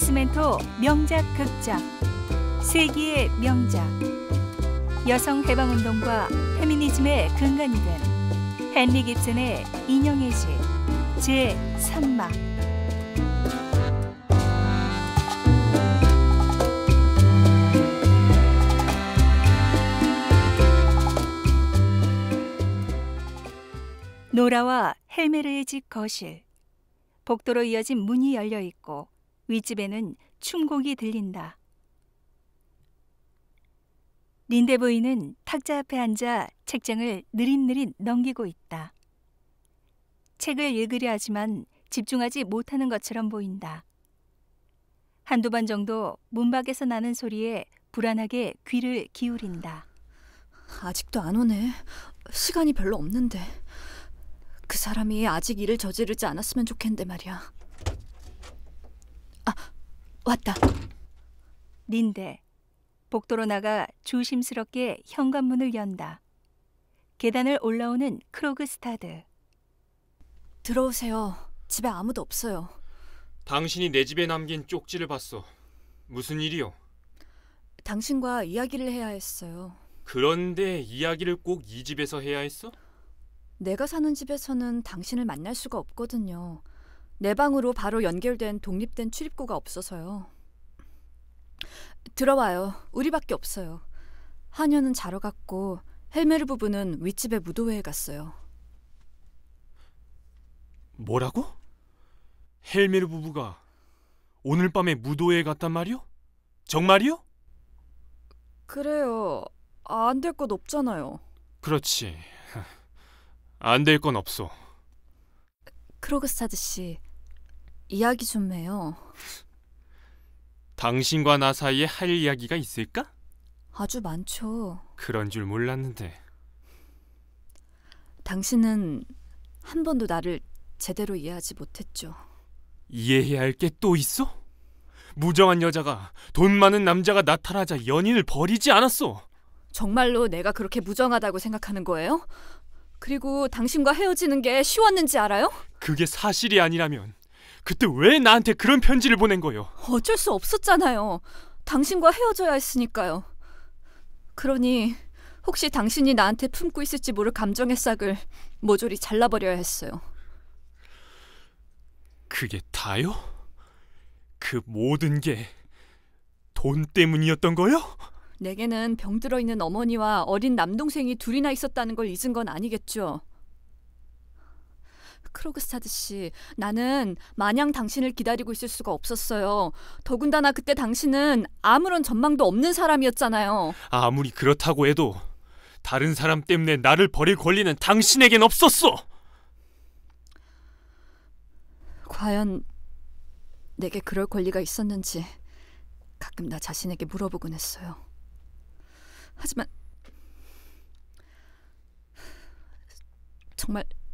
이스멘토 명작 극장 세기의 명작 여성 해방운동과 페미니즘의 근간이 된 헨리 깁슨의 인형의 집 제3막 노라와 헬메르의 집 거실 복도로 이어진 문이 열려 있고 윗집에는 춤곡이 들린다. 린데 부인은 탁자 앞에 앉아 책장을 느릿느릿 넘기고 있다. 책을 읽으려 하지만 집중하지 못하는 것처럼 보인다. 한두 번 정도 문 밖에서 나는 소리에 불안하게 귀를 기울인다. 아직도 안 오네. 시간이 별로 없는데. 그 사람이 아직 일을 저지르지 않았으면 좋겠는데 말이야. 아, 왔다. 린데. 복도로 나가 조심스럽게 현관문을 연다. 계단을 올라오는 크로그 스타드. 들어오세요. 집에 아무도 없어요. 당신이 내 집에 남긴 쪽지를 봤어. 무슨 일이요? 당신과 이야기를 해야 했어요. 그런데 이야기를 꼭 이 집에서 해야 했어? 내가 사는 집에서는 당신을 만날 수가 없거든요. 내 방으로 바로 연결된 독립된 출입구가 없어서요. 들어와요. 우리밖에 없어요. 한여는 자러 갔고 헬메르 부부는 윗집에 무도회에 갔어요. 뭐라고? 헬메르 부부가 오늘 밤에 무도회에 갔단 말이요? 정말이요? 그래요. 안 될 건 없잖아요. 그렇지. 안 될 건 없어. 크로그스타드 씨, 이야기 좀 해요. 당신과 나 사이에 할 이야기가 있을까? 아주 많죠. 그런 줄 몰랐는데. 당신은 한 번도 나를 제대로 이해하지 못했죠. 이해해야 할 게 또 있어? 무정한 여자가 돈 많은 남자가 나타나자 연인을 버리지 않았어. 정말로 내가 그렇게 무정하다고 생각하는 거예요? 그리고 당신과 헤어지는 게 쉬웠는지 알아요? 그게 사실이 아니라면 그때 왜 나한테 그런 편지를 보낸 거예요? 어쩔 수 없었잖아요. 당신과 헤어져야 했으니까요. 그러니 혹시 당신이 나한테 품고 있을지 모를 감정의 싹을 모조리 잘라버려야 했어요. 그게 다요? 그 모든 게 돈 때문이었던 거요? 내게는 병들어 있는 어머니와 어린 남동생이 둘이나 있었다는 걸 잊은 건 아니겠죠. 크로그스타드씨, 나는 마냥 당신을 기다리고 있을 수가 없었어요. 더군다나 그때 당신은 아무런 전망도 없는 사람이었잖아요. 아무리 그렇다고 해도 다른 사람 때문에 나를 버릴 권리는 당신에겐 없었어. 과연 내게 그럴 권리가 있었는지 가끔 나 자신에게 물어보곤 했어요. 하지만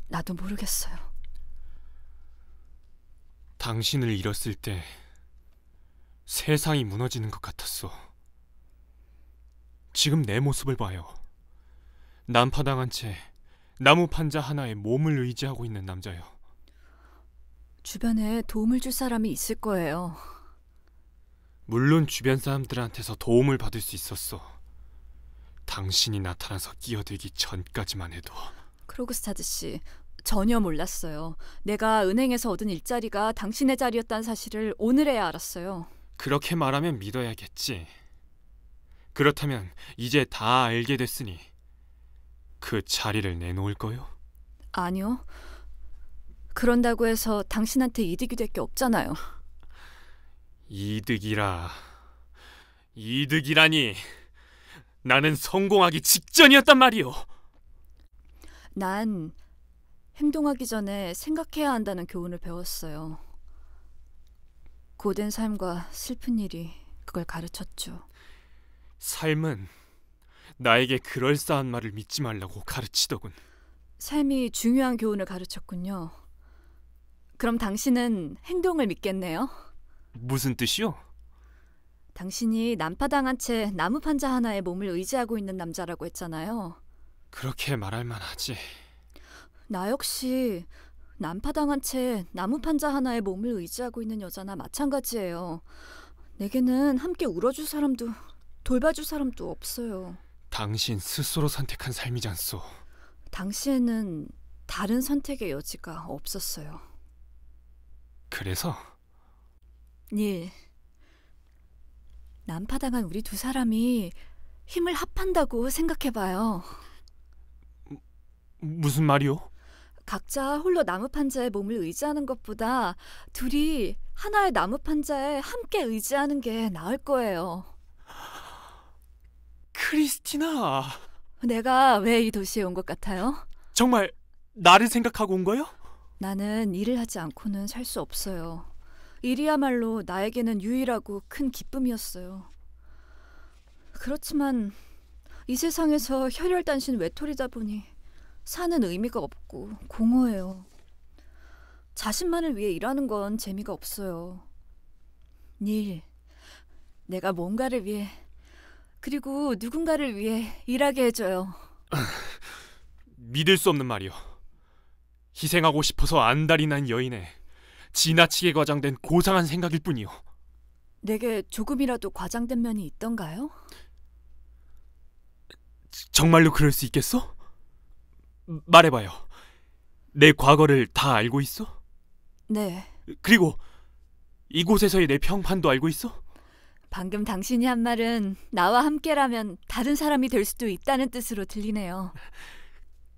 나도 모르겠어요. 당신을 잃었을 때 세상이 무너지는 것 같았어. 지금 내 모습을 봐요. 난파당한 채 나무 판자 하나에 몸을 의지하고 있는 남자요. 주변에 도움을 줄 사람이 있을 거예요. 물론 주변 사람들한테서 도움을 받을 수 있었어. 당신이 나타나서 끼어들기 전까지만 해도. 크로그스 타드씨 전혀 몰랐어요. 내가 은행에서 얻은 일자리가 당신의 자리였다는 사실을 오늘에야 알았어요. 그렇게 말하면 믿어야겠지. 그렇다면 이제 다 알게 됐으니 그 자리를 내놓을 거요? 아니요. 그런다고 해서 당신한테 이득이 될 게 없잖아요. 이득이라. 이득이라니. 나는 성공하기 직전이었단 말이오. 난 행동하기 전에 생각해야 한다는 교훈을 배웠어요. 고된 삶과 슬픈 일이 그걸 가르쳤죠. 삶은 나에게 그럴싸한 말을 믿지 말라고 가르치더군. 삶이 중요한 교훈을 가르쳤군요. 그럼 당신은 행동을 믿겠네요? 무슨 뜻이요? 당신이 난파당한 채 나무 판자 하나에 몸을 의지하고 있는 남자라고 했잖아요. 그렇게 말할 만하지. 나 역시 난파당한 채 나무판자 하나에 몸을 의지하고 있는 여자나 마찬가지예요. 내게는 함께 울어줄 사람도 돌봐줄 사람도 없어요. 당신 스스로 선택한 삶이잖소. 당시에는 다른 선택의 여지가 없었어요. 그래서 네. 난파당한 우리 두 사람이 힘을 합한다고 생각해봐요. 무슨 말이오? 각자 홀로 나무 판자에 몸을 의지하는 것보다 둘이 하나의 나무 판자에 함께 의지하는 게 나을 거예요. 크리스티나. 내가 왜 이 도시에 온 것 같아요? 정말 나를 생각하고 온 거요? 나는 일을 하지 않고는 살 수 없어요. 일이야말로 나에게는 유일하고 큰 기쁨이었어요. 그렇지만 이 세상에서 혈혈단신 외톨이다 보니 사는 의미가 없고 공허해요. 자신만을 위해 일하는 건 재미가 없어요. 닐, 내가 뭔가를 위해 그리고 누군가를 위해 일하게 해줘요. 믿을 수 없는 말이요. 희생하고 싶어서 안달이 난 여인의 지나치게 과장된 고상한 생각일 뿐이요. 내게 조금이라도 과장된 면이 있던가요? 정말로 그럴 수 있겠어? 말해봐요. 내 과거를 다 알고 있어? 네. 그리고 이곳에서의 내 평판도 알고 있어? 방금 당신이 한 말은 나와 함께라면 다른 사람이 될 수도 있다는 뜻으로 들리네요.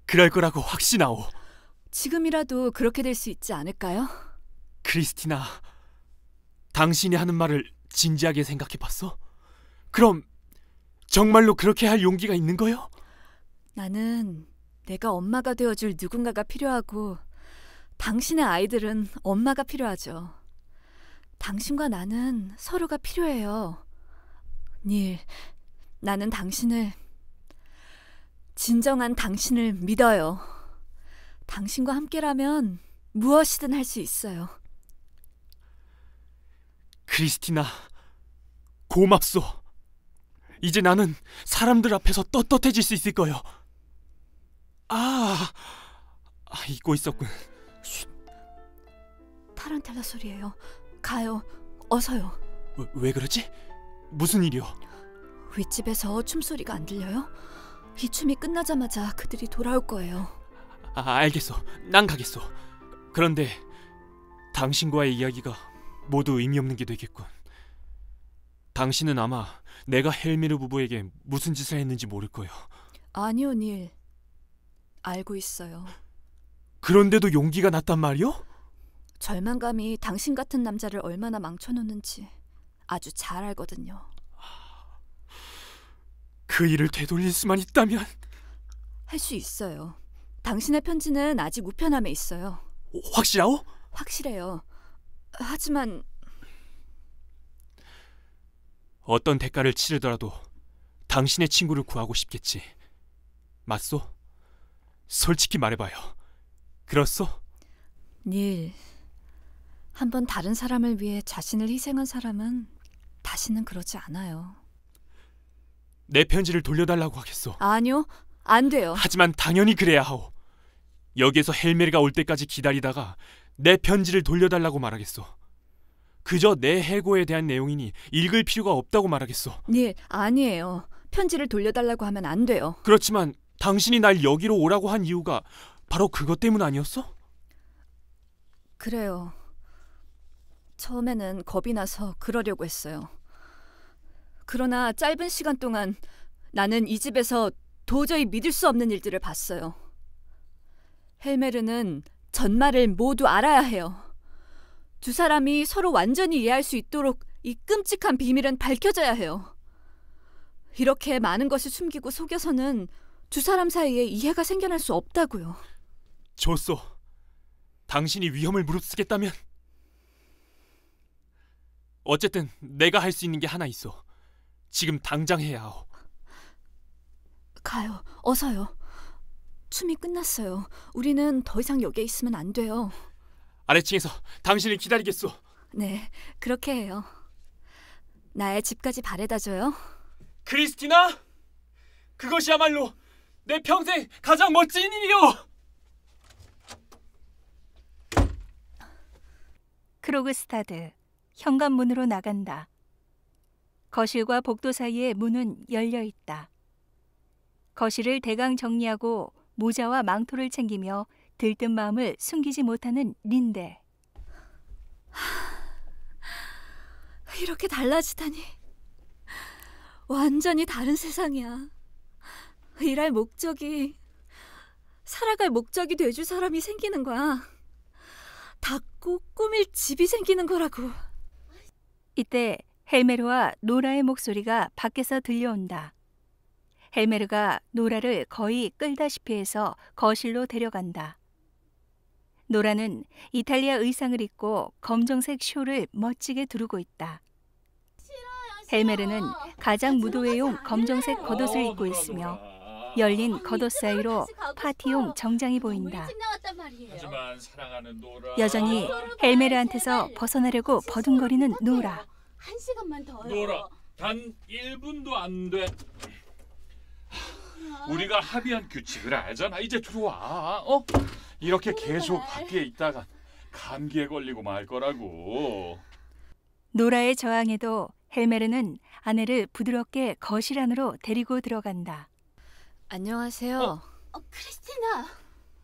그럴 거라고 확신하오. 지금이라도 그렇게 될 수 있지 않을까요? 크리스티나, 당신이 하는 말을 진지하게 생각해 봤어? 그럼 정말로 그렇게 할 용기가 있는 거요? 나는 내가 엄마가 되어줄 누군가가 필요하고 당신의 아이들은 엄마가 필요하죠. 당신과 나는 서로가 필요해요. 닐, 나는 당신을, 진정한 당신을 믿어요. 당신과 함께라면 무엇이든 할 수 있어요. 크리스티나, 고맙소. 이제 나는 사람들 앞에서 떳떳해질 수 있을 거요. 아, 아 잊고 있었군. 쉿. 타란텔라 소리예요. 가요. 어서요. 왜, 왜 그러지? 무슨 일이요? 윗집에서 춤소리가 안 들려요? 이 춤이 끝나자마자 그들이 돌아올 거예요. 아, 알겠어. 난 가겠어. 그런데 당신과의 이야기가 모두 의미 없는 게 되겠군. 당신은 아마 내가 헬미르 부부에게 무슨 짓을 했는지 모를 거예요. 아니요, 닐. 알고 있어요. 그런데도 용기가 났단 말이요? 절망감이 당신 같은 남자를 얼마나 망쳐놓는지 아주 잘 알거든요. 그 일을 되돌릴 수만 있다면 할 수 있어요. 당신의 편지는 아직 우편함에 있어요. 확실하오? 확실해요. 하지만 어떤 대가를 치르더라도 당신의 친구를 구하고 싶겠지. 맞소? 솔직히 말해봐요. 그렇소? 닐, 한번 다른 사람을 위해 자신을 희생한 사람은 다시는 그러지 않아요. 내 편지를 돌려달라고 하겠소. 아니요, 안 돼요. 하지만 당연히 그래야 하오. 여기에서 헬메리가 올 때까지 기다리다가 내 편지를 돌려달라고 말하겠소. 그저 내 해고에 대한 내용이니 읽을 필요가 없다고 말하겠소. 닐, 아니에요. 편지를 돌려달라고 하면 안 돼요. 그렇지만 당신이 날 여기로 오라고 한 이유가 바로 그것 때문 아니었어? 그래요. 처음에는 겁이 나서 그러려고 했어요. 그러나 짧은 시간 동안 나는 이 집에서 도저히 믿을 수 없는 일들을 봤어요. 헬메르는 전말을 모두 알아야 해요. 두 사람이 서로 완전히 이해할 수 있도록 이 끔찍한 비밀은 밝혀져야 해요. 이렇게 많은 것을 숨기고 속여서는 두 사람 사이에 이해가 생겨날 수 없다고요. 좋소. 당신이 위험을 무릅쓰겠다면 어쨌든 내가 할 수 있는 게 하나 있어. 지금 당장 해야 하오. 가요. 어서요. 춤이 끝났어요. 우리는 더 이상 여기에 있으면 안 돼요. 아래층에서 당신을 기다리겠소. 네, 그렇게 해요. 나의 집까지 바래다 줘요. 크리스티나? 그것이야말로 내 평생 가장 멋진 일이요! 크로그스타드 현관문으로 나간다. 거실과 복도 사이에 문은 열려 있다. 거실을 대강 정리하고 모자와 망토를 챙기며 들뜬 마음을 숨기지 못하는 린데. 이렇게 달라지다니. 완전히 다른 세상이야. 일할 목적이 살아갈 목적이 돼줄 사람이 생기는 거야. 닦고 꾸밀 집이 생기는 거라고. 이때 헬메르와 노라의 목소리가 밖에서 들려온다. 헬메르가 노라를 거의 끌다시피 해서 거실로 데려간다. 노라는 이탈리아 의상을 입고 검정색 쇼를 멋지게 두르고 있다. 싫어요, 싫어. 헬메르는 가장 아, 무도회용 검정색 겉옷을 입고 어, 있으며 열린 어, 겉옷 사이로 파티용 정장이 어, 보인다. 여전히 엘메르한테서 어, 벗어나려고 버둥거리는 노라. 한 시간만 더요. 노라, 단 1분도 안 돼. 우리가 합의한 규칙을 알잖아. 이제 들어와. 어? 이렇게 계속 밖에 있다가 감기에 걸리고 말 거라고. 노라의 저항에도 헬메르는 아내를 부드럽게 거실 안으로 데리고 들어간다. 안녕하세요. 어, 어 크리스티나.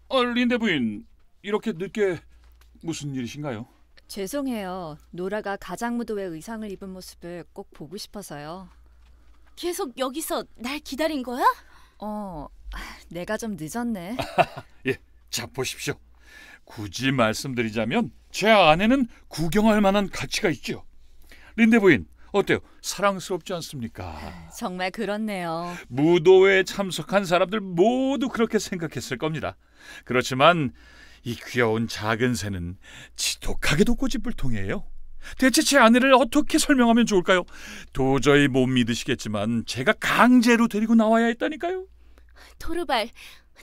어, 아, 린데 부인. 이렇게 늦게 무슨 일이신가요? 죄송해요. 노라가 가장무도의 의상을 입은 모습을 꼭 보고 싶어서요. 계속 여기서 날 기다린 거야? 어, 내가 좀 늦었네. 예, 자 보십시오. 굳이 말씀드리자면 제 아내는 구경할 만한 가치가 있죠. 린데 부인, 어때요? 사랑스럽지 않습니까? 정말 그렇네요. 무도회에 참석한 사람들 모두 그렇게 생각했을 겁니다. 그렇지만 이 귀여운 작은 새는 지독하게도 꼬집을통해요 대체 제 아내를 어떻게 설명하면 좋을까요? 도저히 못 믿으시겠지만 제가 강제로 데리고 나와야 했다니까요. 토르발,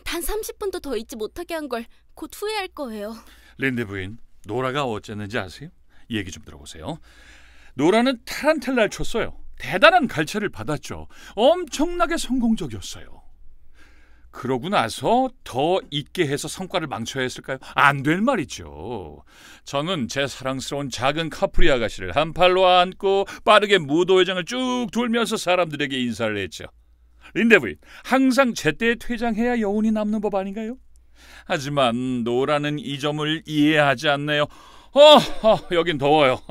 단 30분도 더 있지 못하게 한 걸 곧 후회할 거예요. 린드 부인, 노라가 어쨌는지 아세요? 얘기 좀 들어보세요. 노라는 타란텔라를 쳤어요. 대단한 갈채를 받았죠. 엄청나게 성공적이었어요. 그러고 나서 더 있게 해서 성과를 망쳐야 했을까요? 안 될 말이죠. 저는 제 사랑스러운 작은 카프리 아가씨를 한 팔로 안고 빠르게 무도회장을 쭉 돌면서 사람들에게 인사를 했죠. 린데브인, 항상 제때 퇴장해야 여운이 남는 법 아닌가요? 하지만 노라는 이 점을 이해하지 않네요. 어, 어 여긴 더워요.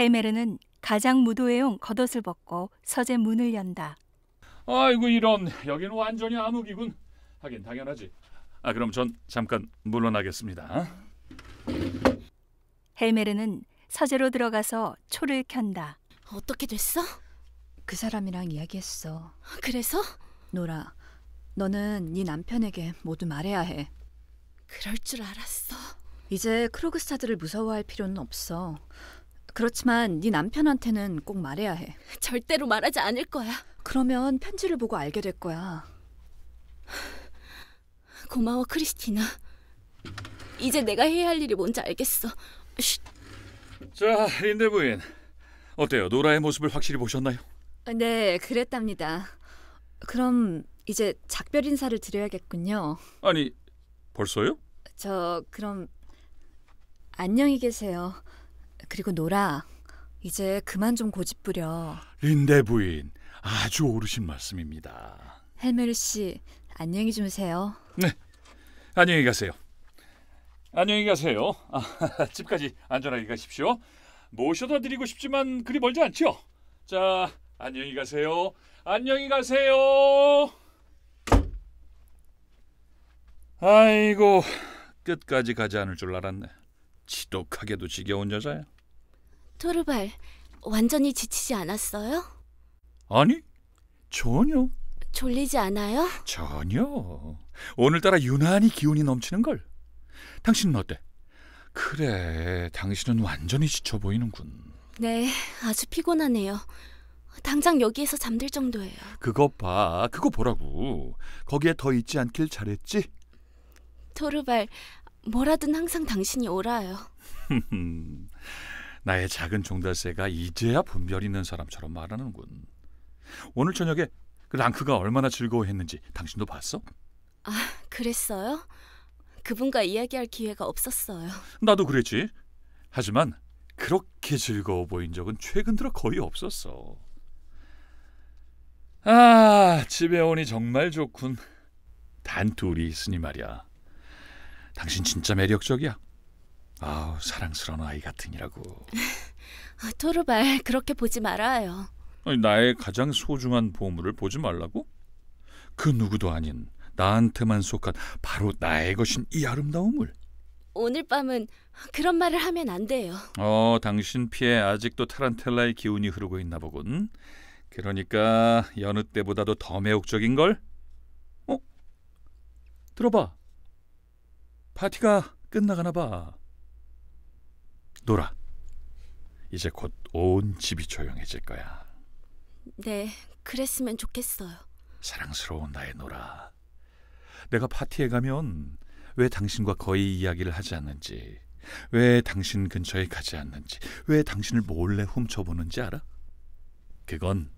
헤메르는 가장 무도회용 겉옷을 벗고 서재 문을 연다. 아이고 이런 여기는 완전히 암흑이군. 하긴 당연하지. 아 그럼 전 잠깐 물러나겠습니다. 헬메르는 서재로 들어가서 초를 켠다. 어떻게 됐어? 그 사람이랑 이야기했어. 그래서? 노라, 너는 네 남편에게 모두 말해야 해. 그럴 줄 알았어. 이제 크로그스타들을 무서워할 필요는 없어. 그렇지만 네 남편한테는 꼭 말해야 해. 절대로 말하지 않을 거야. 그러면 편지를 보고 알게 될 거야. 고마워, 크리스티나. 이제 내가 해야 할 일이 뭔지 알겠어. 쉿. 자, 린데 부인. 어때요? 노라의 모습을 확실히 보셨나요? 네, 그랬답니다. 그럼 이제 작별 인사를 드려야겠군요. 아니, 벌써요? 저 그럼 안녕히 계세요. 그리고 노라, 이제 그만 좀 고집부려. 린데 부인, 아주 오르신 말씀입니다. 헬메르 씨, 안녕히 주무세요. 네, 안녕히 가세요. 안녕히 가세요. 아, 집까지 안전하게 가십시오. 모셔다 드리고 싶지만 그리 멀지 않죠? 자, 안녕히 가세요. 안녕히 가세요. 아이고, 끝까지 가지 않을 줄 알았네. 지독하게도 지겨운 여자야. 토르발, 완전히 지치지 않았어요? 아니, 전혀. 졸리지 않아요? 전혀. 오늘따라 유난히 기운이 넘치는 걸. 당신은 어때? 그래, 당신은 완전히 지쳐 보이는군. 네, 아주 피곤하네요. 당장 여기에서 잠들 정도예요. 그거 봐, 그거 보라고. 거기에 더 있지 않길 잘했지? 토르발, 뭐라든 항상 당신이 오라요. 흠흠... 나의 작은 종달새가 이제야 분별 있는 사람처럼 말하는군. 오늘 저녁에 그 랑크가 얼마나 즐거워했는지 당신도 봤어? 아, 그랬어요? 그분과 이야기할 기회가 없었어요. 나도 그랬지. 하지만 그렇게 즐거워 보인 적은 최근 들어 거의 없었어. 아, 집에 오니 정말 좋군. 단 둘이 있으니 말이야. 당신 진짜 매력적이야. 아우 사랑스러운 아이 같으니라고. 아, 토르발 그렇게 보지 말아요. 아니, 나의 가장 소중한 보물을 보지 말라고? 그 누구도 아닌 나한테만 속한 바로 나의 것인 이 아름다움을. 오늘 밤은 그런 말을 하면 안 돼요. 어, 당신 피에 아직도 타란텔라의 기운이 흐르고 있나 보군. 그러니까 여느 때보다도 더 매혹적인 걸. 어? 들어봐. 파티가 끝나가나 봐. 놀아. 이제 곧 온 집이 조용해질 거야. 네, 그랬으면 좋겠어요. 사랑스러운 나의 노라. 내가 파티에 가면 왜 당신과 거의 이야기를 하지 않는지, 왜 당신 근처에 가지 않는지, 왜 당신을 몰래 훔쳐보는지 알아? 그건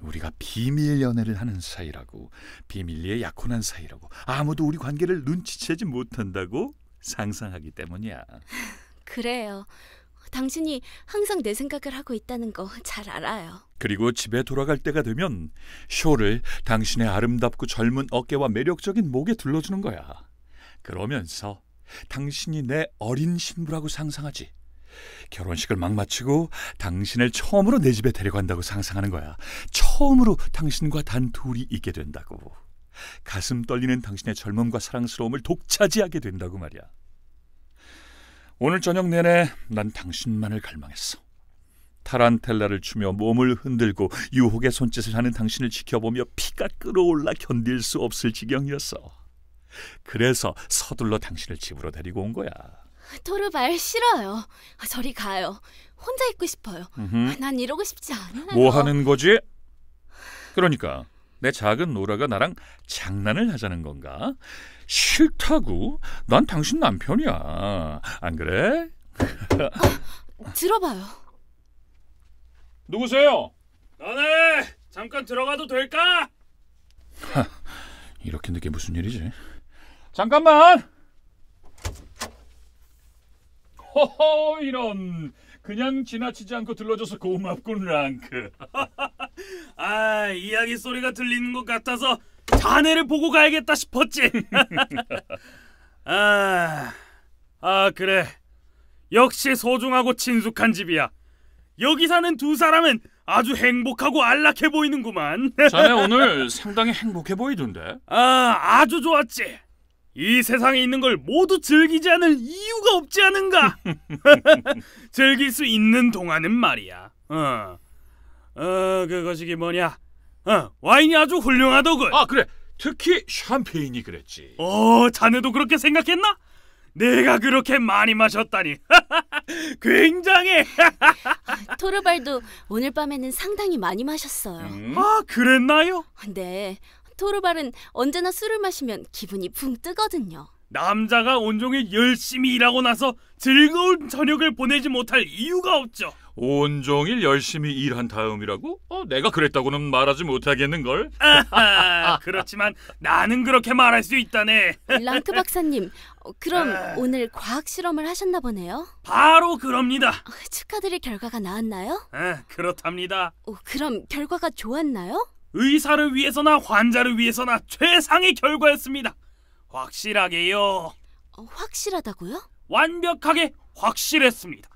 우리가 비밀 연애를 하는 사이라고, 비밀리에 약혼한 사이라고, 아무도 우리 관계를 눈치채지 못한다고 상상하기 때문이야. 그래요. 당신이 항상 내 생각을 하고 있다는 거 잘 알아요. 그리고 집에 돌아갈 때가 되면 쇼를 당신의 아름답고 젊은 어깨와 매력적인 목에 둘러주는 거야. 그러면서 당신이 내 어린 신부라고 상상하지. 결혼식을 막 마치고 당신을 처음으로 내 집에 데려간다고 상상하는 거야. 처음으로 당신과 단 둘이 있게 된다고. 가슴 떨리는 당신의 젊음과 사랑스러움을 독차지하게 된다고 말이야. 오늘 저녁 내내 난 당신만을 갈망했어. 타란텔라를 추며 몸을 흔들고 유혹의 손짓을 하는 당신을 지켜보며 피가 끓어올라 견딜 수 없을 지경이었어. 그래서 서둘러 당신을 집으로 데리고 온 거야. 토르발 싫어요. 아, 저리 가요. 혼자 있고 싶어요. 으흠. 아, 난 이러고 싶지 않아요. 뭐 하는 거지? 그러니까 내 작은 노라가 나랑 장난을 하자는 건가? 싫다고? 난 당신 남편이야. 안 그래? 아, 들어봐요. 누구세요? 너네 잠깐 들어가도 될까? 이렇게 늦게 무슨 일이지? 잠깐만. 허허 이런 그냥 지나치지 않고 들러줘서 고맙군 랑크. 아 이야기 소리가 들리는 것 같아서 자네를 보고 가야겠다 싶었지. 아, 아 그래. 역시 소중하고 친숙한 집이야. 여기 사는 두 사람은 아주 행복하고 안락해 보이는구만. 자네 오늘 상당히 행복해 보이던데. 아, 아주 좋았지. 이 세상에 있는 걸 모두 즐기지 않을 이유가 없지 않은가? 즐길 수 있는 동안은 말이야. 어. 어그것이 그 뭐냐 어 와인이 아주 훌륭하더군 아 그래 특히 샴페인이 그랬지 어 자네도 그렇게 생각했나? 내가 그렇게 많이 마셨다니 굉장해 토르발도 오늘 밤에는 상당히 많이 마셨어요 음? 아 그랬나요? 네 토르발은 언제나 술을 마시면 기분이 붕 뜨거든요 남자가 온종일 열심히 일하고 나서 즐거운 저녁을 보내지 못할 이유가 없죠. 온종일 열심히 일한 다음이라고? 어, 내가 그랬다고는 말하지 못하겠는걸? 아하, 그렇지만 나는 그렇게 말할 수 있다네. 랑크 박사님, 어, 그럼 아... 오늘 과학 실험을 하셨나 보네요? 바로 그럽니다. 어, 축하드릴 결과가 나왔나요? 아, 그렇답니다. 오, 어, 그럼 결과가 좋았나요? 의사를 위해서나 환자를 위해서나 최상의 결과였습니다. 확실하게요. 어, 확실하다고요? 완벽하게 확실했습니다.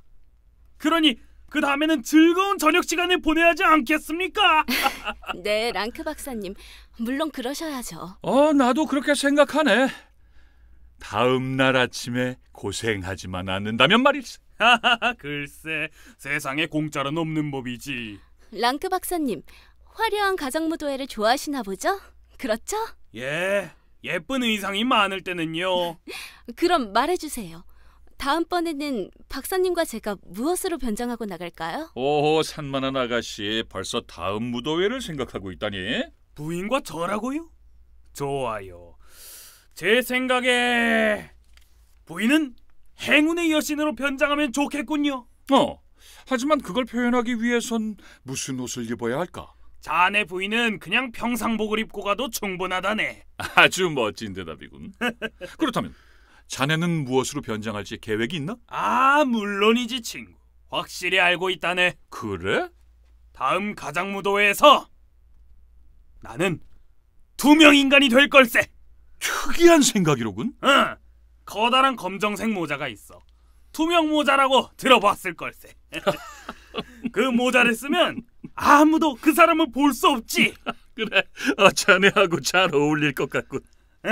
그러니 그 다음에는 즐거운 저녁 시간을 보내야지 않겠습니까? 네, 랑크 박사님. 물론 그러셔야죠. 어, 나도 그렇게 생각하네. 다음 날 아침에 고생하지만 않는다면 말이지. 글쎄, 세상에 공짜는 없는 법이지. 랑크 박사님, 화려한 가정무도회를 좋아하시나 보죠? 그렇죠? 예, 예쁜 의상이 많을 때는요. 그럼 말해주세요. 다음번에는 박사님과 제가 무엇으로 변장하고 나갈까요? 오호 산만한 아가씨 벌써 다음 무도회를 생각하고 있다니. 부인과 저라고요? 좋아요. 제 생각에 부인은 행운의 여신으로 변장하면 좋겠군요. 어. 하지만 그걸 표현하기 위해선 무슨 옷을 입어야 할까? 자네 부인은 그냥 평상복을 입고 가도 충분하다네. 아주 멋진 대답이군. 그렇다면 자네는 무엇으로 변장할지 계획이 있나? 아, 물론이지 친구. 확실히 알고 있다네. 그래? 다음 가장무도회에서 나는 두 명 인간이 될 걸세. 특이한 생각이로군. 응. 커다란 검정색 모자가 있어. 투명 모자라고 들어봤을 걸세. 그 모자를 쓰면 아무도 그 사람을 볼 수 없지. 그래, 아, 자네하고 잘 어울릴 것 같군. 예.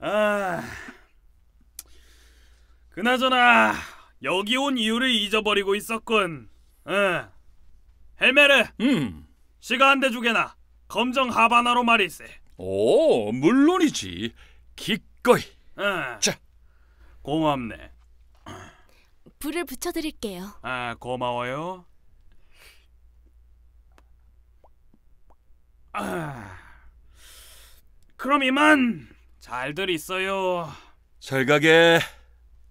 아, 그나저나 여기 온 이유를 잊어버리고 있었군. 응, 예. 헬메르. 음. 시간 대 주게나. 검정 하바나로 말이세. 오, 물론이지. 기꺼이. 응. 예. 자, 고맙네. 불을 붙여드릴게요. 아, 고마워요. 아, 그럼 이만 잘들 있어요. 잘 가게.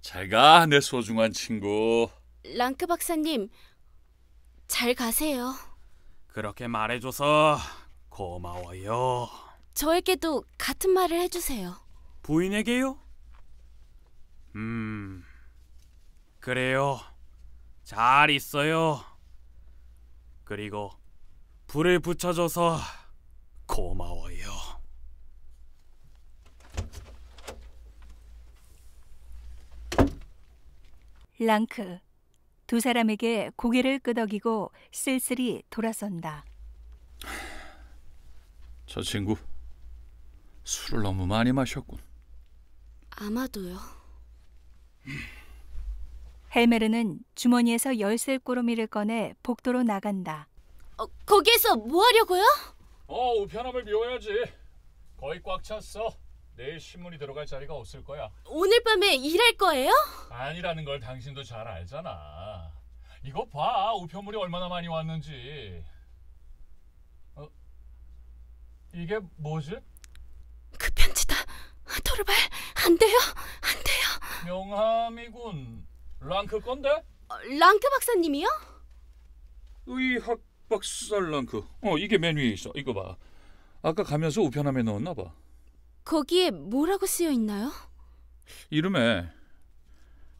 잘 가, 내 소중한 친구. 랑크 박사님, 잘 가세요. 그렇게 말해줘서 고마워요. 저에게도 같은 말을 해주세요. 부인에게요? 음, 그래요. 잘 있어요. 그리고 불을 붙여줘서 고마워요. 랑크 두 사람에게 고개를 끄덕이고 쓸쓸히 돌아선다. 저 친구 술을 너무 많이 마셨군. 아마도요. 헬메르는 주머니에서 열쇠 꾸러미를 꺼내 복도로 나간다. 어, 거기에서 뭐 하려고요? 어 우편함을 미워야지 거의 꽉 찼어 내일 신문이 들어갈 자리가 없을 거야 오늘 밤에 일할 거예요? 아니라는 걸 당신도 잘 알잖아 이거 봐 우편물이 얼마나 많이 왔는지 어? 이게 뭐지? 그 편지다 도르발안 돼요 안 돼요 명함이군 랑크 건데? 어, 랑크 박사님이요? 의학 박박 살랑크. 그. 어 이게 맨 위에 있어. 이거 봐. 아까 가면서 우편함에 넣었나 봐. 거기에 뭐라고 쓰여 있나요? 이름에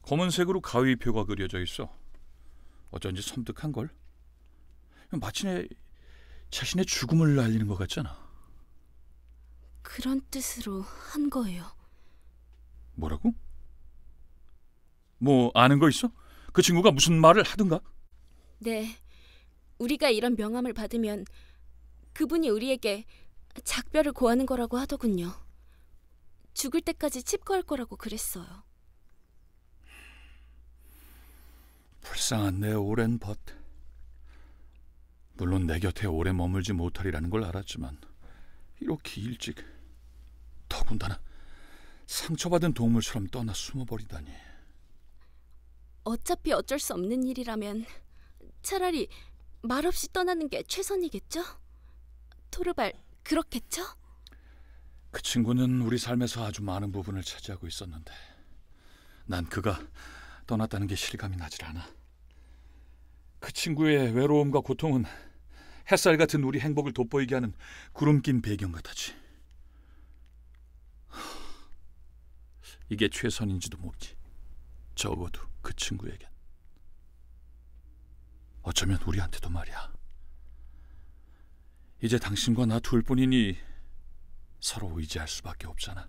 검은색으로 가위표가 그려져 있어. 어쩐지 섬뜩한 걸. 마침내 자신의 죽음을 알리는 것 같잖아. 그런 뜻으로 한 거예요. 뭐라고? 뭐 아는 거 있어? 그 친구가 무슨 말을 하든가? 네. 우리가 이런 명함을 받으면 그분이 우리에게 작별을 고하는 거라고 하더군요. 죽을 때까지 칩거할 거라고 그랬어요. 불쌍한 내 오랜 벗. 물론 내 곁에 오래 머물지 못하리라는 걸 알았지만 이렇게 일찍 더군다나 상처받은 동물처럼 떠나 숨어버리다니. 어차피 어쩔 수 없는 일이라면 차라리 말없이 떠나는 게 최선이겠죠? 토르발, 그렇겠죠? 그 친구는 우리 삶에서 아주 많은 부분을 차지하고 있었는데 난 그가 떠났다는 게 실감이 나질 않아. 그 친구의 외로움과 고통은 햇살 같은 우리 행복을 돋보이게 하는 구름 낀 배경 같았지. 이게 최선인지도 모르지. 적어도 그 친구에겐. 어쩌면 우리한테도 말이야. 이제 당신과 나 둘뿐이니 서로 의지할 수밖에 없잖아.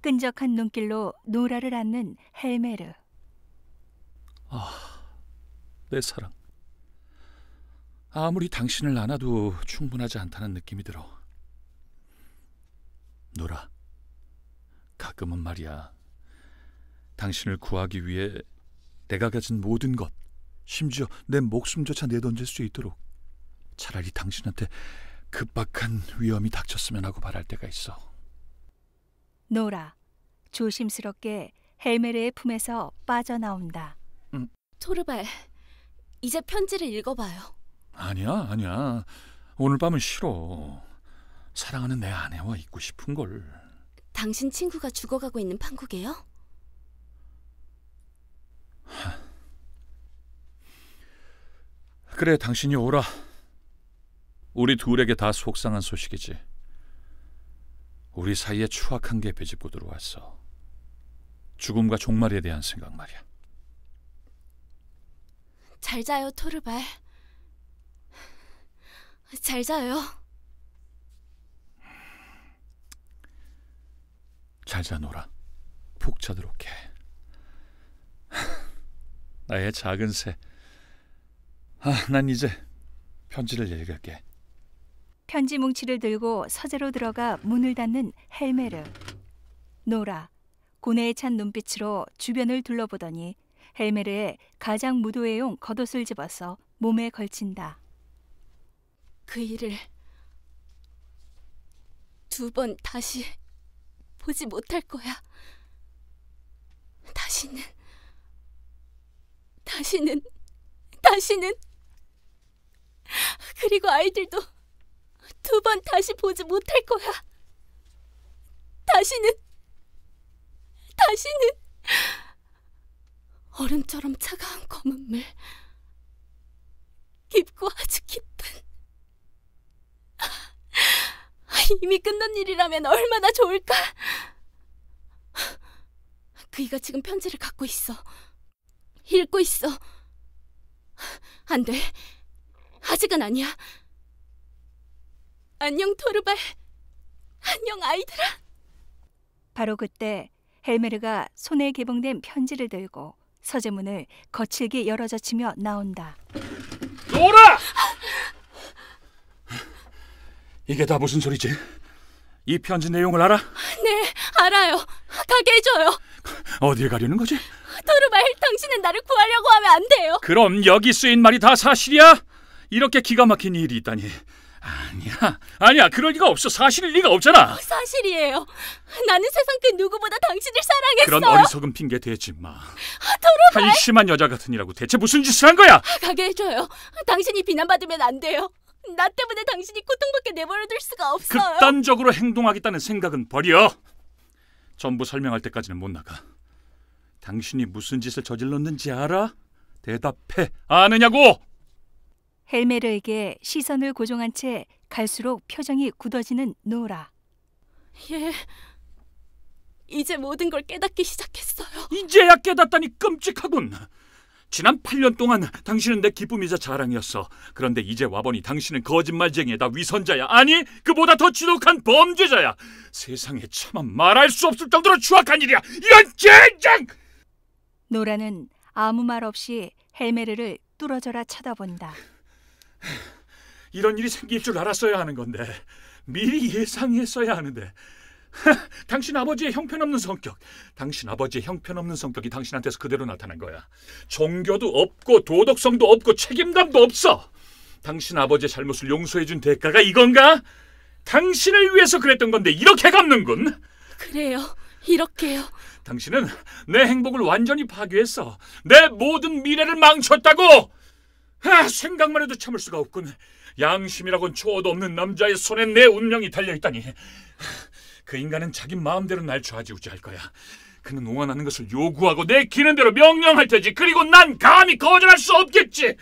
끈적한 눈길로 노라를 안는 헬메르. 아, 내 사랑. 아무리 당신을 안아도 충분하지 않다는 느낌이 들어. 노라, 가끔은 말이야. 당신을 구하기 위해 내가 가진 모든 것, 심지어 내 목숨조차 내던질 수 있도록 차라리 당신한테 급박한 위험이 닥쳤으면 하고 바랄 때가 있어. 노라 조심스럽게 헬메르의 품에서 빠져나온다. 음. 토르발, 이제 편지를 읽어봐요. 아니야, 아니야. 오늘 밤은 싫어. 사랑하는 내 아내와 있고 싶은 걸. 당신 친구가 죽어가고 있는 판국이에요? 하. 그래, 당신이 오라. 우리 둘에게 다 속상한 소식이지. 우리 사이에 추악한 게 배집고 들어왔어. 죽음과 종말에 대한 생각 말이야. 잘 자요, 토르발. 잘 자요. 잘 자노라. 푹 자도록 해. 나의 작은 새. 아, 난 이제 편지를 읽을게. 편지 뭉치를 들고 서재로 들어가 문을 닫는 헬메르. 노라. 고뇌에 찬 눈빛으로 주변을 둘러보더니 헬메르의 가장 무도회용 겉옷을 집어서 몸에 걸친다. 그 일을 두 번 다시 보지 못할 거야. 다시는 다시는 다시는 그리고 아이들도 두 번 다시 보지 못할 거야. 다시는, 다시는 얼음처럼 차가운 검은 물, 깊고 아주 깊은. 아, 이미 끝난 일이라면 얼마나 좋을까. 그이가 지금 편지를 갖고 있어. 읽고 있어. 안 돼. 아직은 아니야. 안녕 토르발. 안녕 아이들아. 바로 그때 헬메르가 손에 개봉된 편지를 들고 서재문을 거칠게 열어젖히며 나온다. 노라! 이게 다 무슨 소리지? 이 편지 내용을 알아? 네, 알아요. 가게 해줘요. 어딜 가려는 거지? 토르발 당신은 나를 구하려고 하면 안 돼요. 그럼 여기 쓰인 말이 다 사실이야? 이렇게 기가 막힌 일이 있다니. 아니야, 아니야, 그럴 리가 없어. 사실일 리가 없잖아. 어, 사실이에요. 나는 세상 끝 누구보다 당신을 사랑했어. 그런 어리석은 핑계 대지 마. 도로발. 아, 한심한 여자 같으니라고 대체 무슨 짓을 한 거야? 아, 가게 해줘요. 당신이 비난받으면 안 돼요. 나 때문에 당신이 고통밖에 내버려둘 수가 없어요. 극단적으로 행동하겠다는 생각은 버려. 전부 설명할 때까지는 못 나가. 당신이 무슨 짓을 저질렀는지 알아? 대답해. 아느냐고! 헬메르에게 시선을 고정한 채 갈수록 표정이 굳어지는 노라. 예, 이제 모든 걸 깨닫기 시작했어요. 이제야 깨닫다니 끔찍하군. 지난 8년 동안 당신은 내 기쁨이자 자랑이었어. 그런데 이제 와보니 당신은 거짓말쟁이에다 위선자야. 아니, 그보다 더 지독한 범죄자야. 세상에 차마 말할 수 없을 정도로 추악한 일이야. 이런 젠장! 노라는 아무 말 없이 헬메르를 뚫어져라 쳐다본다. 이런 일이 생길 줄 알았어야 하는 건데 미리 예상했어야 하는데 당신 아버지의 형편없는 성격, 당신 아버지의 형편없는 성격이 당신한테서 그대로 나타난 거야. 종교도 없고 도덕성도 없고 책임감도 없어. 당신 아버지의 잘못을 용서해준 대가가 이건가? 당신을 위해서 그랬던 건데 이렇게 갚는군. 그래요, 이렇게요. 당신은 내 행복을 완전히 파괴했어. 내 모든 미래를 망쳤다고. 생각만 해도 참을 수가 없군. 양심이라곤 초어도 없는 남자의 손에 내 운명이 달려있다니. 그 인간은 자기 마음대로 날 좌지우지할 거야. 그는 원하는 것을 요구하고 내 기는 대로 명령할 테지. 그리고 난 감히 거절할 수 없겠지.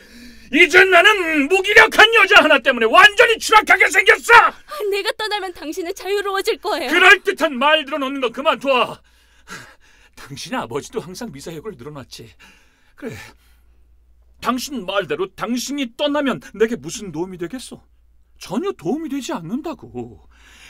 이젠 나는 무기력한 여자 하나 때문에 완전히 추락하게 생겼어. 아, 내가 떠나면 당신은 자유로워질 거예요. 그럴 듯한 말 들어놓는 거 그만둬. 당신의 아버지도 항상 미사역을 늘어놨지. 그래. 당신 말대로 당신이 떠나면 내게 무슨 도움이 되겠어 전혀 도움이 되지 않는다고.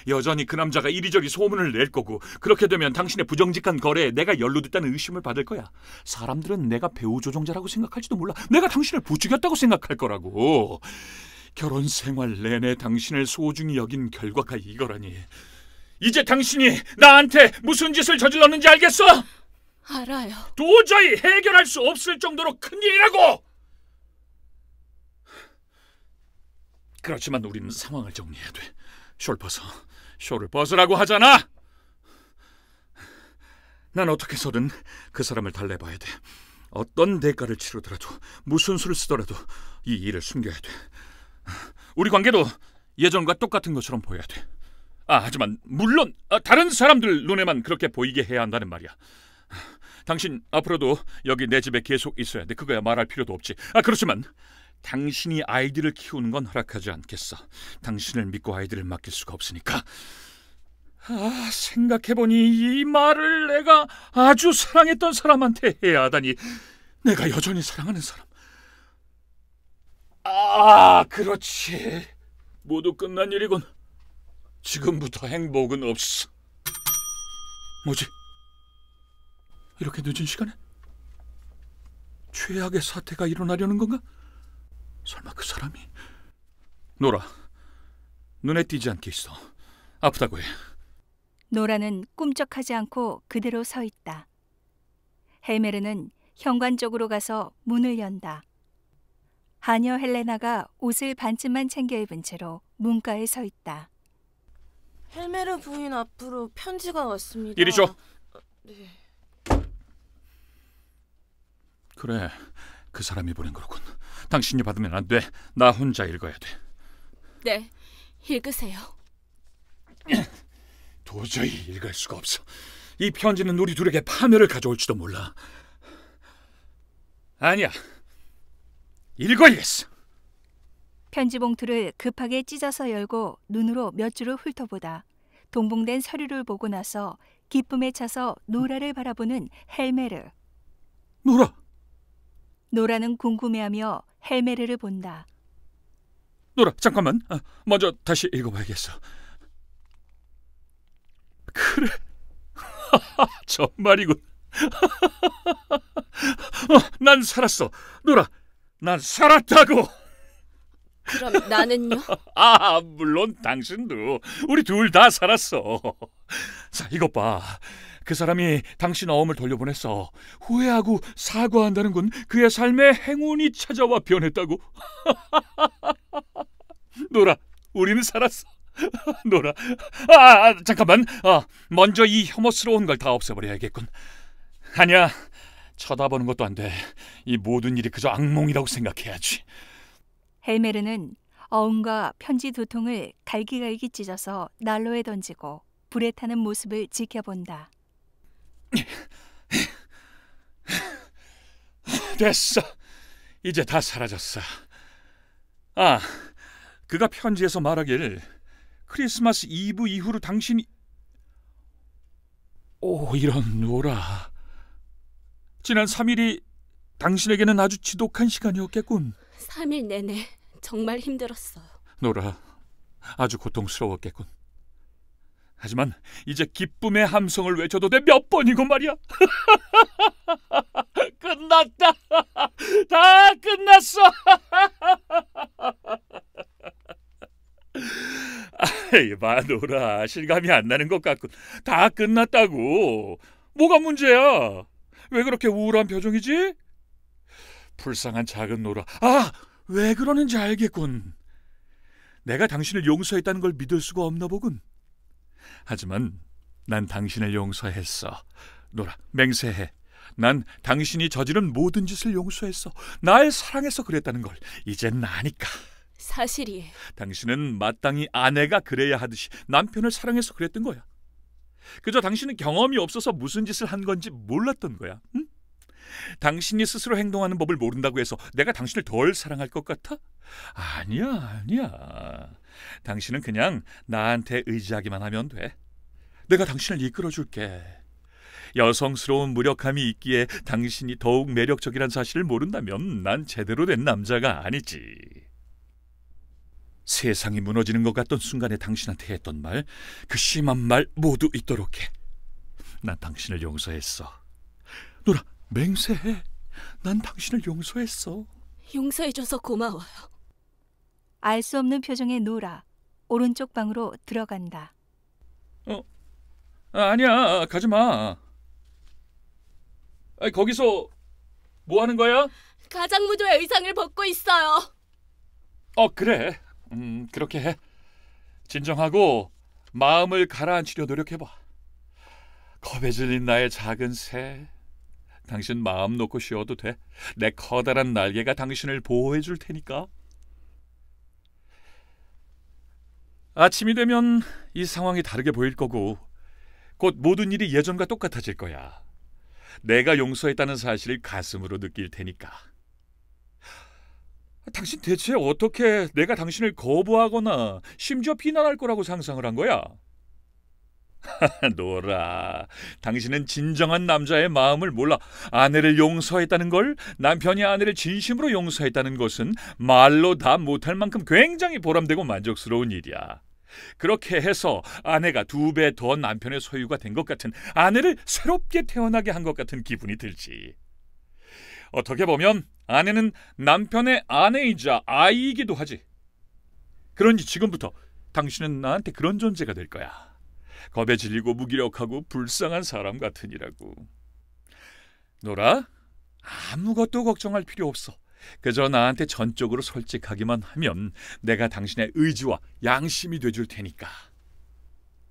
여전히 그 남자가 이리저리 소문을 낼 거고 그렇게 되면 당신의 부정직한 거래에 내가 연루됐다는 의심을 받을 거야. 사람들은 내가 배우 조종자라고 생각할지도 몰라. 내가 당신을 부추겼다고 생각할 거라고. 결혼 생활 내내 당신을 소중히 여긴 결과가 이거라니. 이제 당신이 나한테 무슨 짓을 저질렀는지 알겠어? 알아요. 도저히 해결할 수 없을 정도로 큰 일이라고! 그렇지만 우리는 상황을 정리해야 돼. 쇼를 벗어. 쇼를 벗으라고 하잖아. 난 어떻게서든 그 사람을 달래봐야 돼. 어떤 대가를 치르더라도 무슨 수를 쓰더라도 이 일을 숨겨야 돼. 우리 관계도 예전과 똑같은 것처럼 보여야 돼. 아 하지만 물론 아, 다른 사람들 눈에만 그렇게 보이게 해야 한다는 말이야. 당신 앞으로도 여기 내 집에 계속 있어야 돼. 그거야 말할 필요도 없지. 아 그렇지만 당신이 아이들을 키우는 건 허락하지 않겠어. 당신을 믿고 아이들을 맡길 수가 없으니까. 아, 생각해보니 이 말을 내가 아주 사랑했던 사람한테 해야 하다니. 내가 여전히 사랑하는 사람. 아, 그렇지. 모두 끝난 일이군. 지금부터 행복은 없어. 뭐지? 이렇게 늦은 시간에? 최악의 사태가 일어나려는 건가? 설마 그 사람이? 노라, 눈에 띄지 않게 있어. 아프다고 해. 노라는 꿈쩍하지 않고 그대로 서 있다. 헤메르는 현관 쪽으로 가서 문을 연다. 하녀 헬레나가 옷을 반쯤만 챙겨 입은 채로 문가에 서 있다. 헬메르 부인 앞으로 편지가 왔습니다. 이리 줘. 어, 네. 그래, 그 사람이 보낸 거로군. 당신이 받으면 안 돼. 나 혼자 읽어야 돼. 네, 읽으세요. 도저히 읽을 수가 없어. 이 편지는 우리 둘에게 파멸을 가져올지도 몰라. 아니야. 읽어야겠어. 편지 봉투를 급하게 찢어서 열고 눈으로 몇 줄을 훑어보다 동봉된 서류를 보고 나서 기쁨에 차서 노라를 바라보는 헬메르. 노라, 노라는 궁금해하며 헬메르를 본다. 노라, 잠깐만. 어, 먼저 다시 읽어봐야겠어. 그래. 정말이군. 어, 난 살았어. 노라, 난 살았다고. 그럼 나는요? 아, 물론 당신도. 우리 둘 다 살았어. 자, 이것 봐. 그 사람이 당신 어음을 돌려보냈어. 후회하고 사과한다는 건 그의 삶에 행운이 찾아와 변했다고. 노라, 우리는 살았어. 노라. 아, 아 잠깐만. 아, 먼저 이 혐오스러운 걸 다 없애버려야겠군. 아니야. 쳐다보는 것도 안 돼. 이 모든 일이 그저 악몽이라고 생각해야지. 헬메르는 어음과 편지 두 통을 갈기갈기 찢어서 난로에 던지고 불에 타는 모습을 지켜본다. 됐어. 이제 다 사라졌어. 아, 그가 편지에서 말하길 크리스마스 이브 이후로 당신이 오 이런 노라. 지난 3일이 당신에게는 아주 지독한 시간이었겠군. 3일 내내 정말 힘들었어요. 노라, 아주 고통스러웠겠군. 하지만 이제 기쁨의 함성을 외쳐도 돼 몇 번이고 말이야. 끝났다. 다 끝났어. 아이, 마노라 실감이 안 나는 것 같군. 다 끝났다고. 뭐가 문제야? 왜 그렇게 우울한 표정이지? 불쌍한 작은 노라. 아, 왜 그러는지 알겠군. 내가 당신을 용서했다는 걸 믿을 수가 없나 보군. 하지만 난 당신을 용서했어. 노라, 맹세해. 난 당신이 저지른 모든 짓을 용서했어. 날 사랑해서 그랬다는 걸 이젠 나니까. 사실이에요. 당신은 마땅히 아내가 그래야 하듯이 남편을 사랑해서 그랬던 거야. 그저 당신은 경험이 없어서 무슨 짓을 한 건지 몰랐던 거야. 응? 당신이 스스로 행동하는 법을 모른다고 해서 내가 당신을 덜 사랑할 것 같아? 아니야, 아니야. 당신은 그냥 나한테 의지하기만 하면 돼. 내가 당신을 이끌어 줄게. 여성스러운 무력함이 있기에 당신이 더욱 매력적이란 사실을 모른다면 난 제대로 된 남자가 아니지. 세상이 무너지는 것 같던 순간에 당신한테 했던 말, 그 심한 말 모두 잊도록 해. 난 당신을 용서했어. 누나, 맹세해. 난 당신을 용서했어. 용서해줘서 고마워요. 알 수 없는 표정의 노라 오른쪽 방으로 들어간다. 어, 아, 니야 가지 마. 아니, 거기서 뭐 하는 거야? 가장 무도의 의상을 벗고 있어요. 어 그래. 음 그렇게 해. 진정하고 마음을 가라앉히려 노력해봐. 겁에 질린 나의 작은 새. 당신 마음 놓고 쉬어도 돼. 내 커다란 날개가 당신을 보호해 줄 테니까. 아침이 되면 이 상황이 다르게 보일 거고 곧 모든 일이 예전과 똑같아질 거야. 내가 용서했다는 사실을 가슴으로 느낄 테니까. 당신 대체 어떻게 내가 당신을 거부하거나 심지어 비난할 거라고 상상을 한 거야? 노라, 당신은 진정한 남자의 마음을 몰라 아내를 용서했다는 걸 남편이 아내를 진심으로 용서했다는 것은 말로 다 못할 만큼 굉장히 보람되고 만족스러운 일이야. 그렇게 해서 아내가 두 배 더 남편의 소유가 된 것 같은 아내를 새롭게 태어나게 한 것 같은 기분이 들지. 어떻게 보면 아내는 남편의 아내이자 아이이기도 하지. 그런지 지금부터 당신은 나한테 그런 존재가 될 거야. 겁에 질리고 무기력하고 불쌍한 사람 같으니라고. 노라, 아무것도 걱정할 필요 없어. 그저 나한테 전적으로 솔직하기만 하면 내가 당신의 의지와 양심이 돼줄 테니까.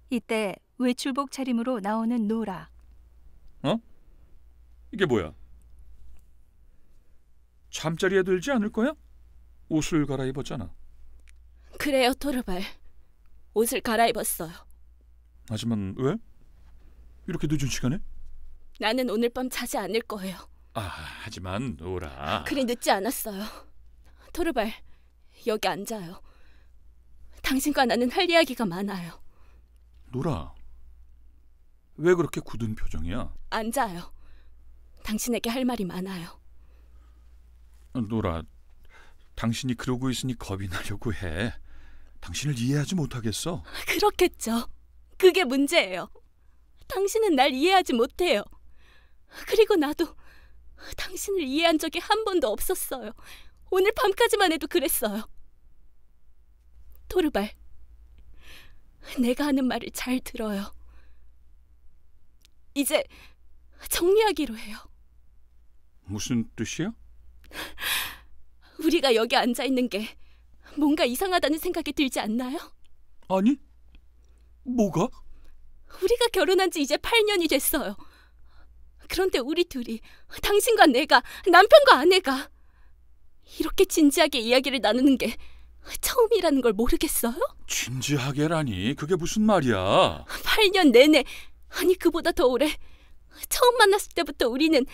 이때 외출복 차림으로 나오는 노라. 어? 이게 뭐야? 잠자리에 들지 않을 거야? 옷을 갈아입었잖아. 그래요, 토르발. 옷을 갈아입었어요. 하지만 왜? 이렇게 늦은 시간에? 나는 오늘 밤 자지 않을 거예요. 아, 하지만 노라. 그리 늦지 않았어요. 토르발, 여기 앉아요. 당신과 나는 할 이야기가 많아요. 노라, 왜 그렇게 굳은 표정이야? 앉아요. 당신에게 할 말이 많아요. 노라, 당신이 그러고 있으니 겁이 나려고 해. 당신을 이해하지 못하겠어. 그렇겠죠. 그게 문제예요. 당신은 날 이해하지 못해요. 그리고 나도 당신을 이해한 적이 한 번도 없었어요. 오늘 밤까지만 해도 그랬어요. 토르발, 내가 하는 말을 잘 들어요. 이제 정리하기로 해요. 무슨 뜻이야? 우리가 여기 앉아 있는 게 뭔가 이상하다는 생각이 들지 않나요? 아니, 뭐가? 우리가 결혼한 지 이제 8년이 됐어요. 그런데 우리 둘이 당신과 내가 남편과 아내가 이렇게 진지하게 이야기를 나누는 게 처음이라는 걸 모르겠어요? 진지하게라니 그게 무슨 말이야? 8년 내내 아니 그보다 더 오래 처음 만났을 때부터 우리는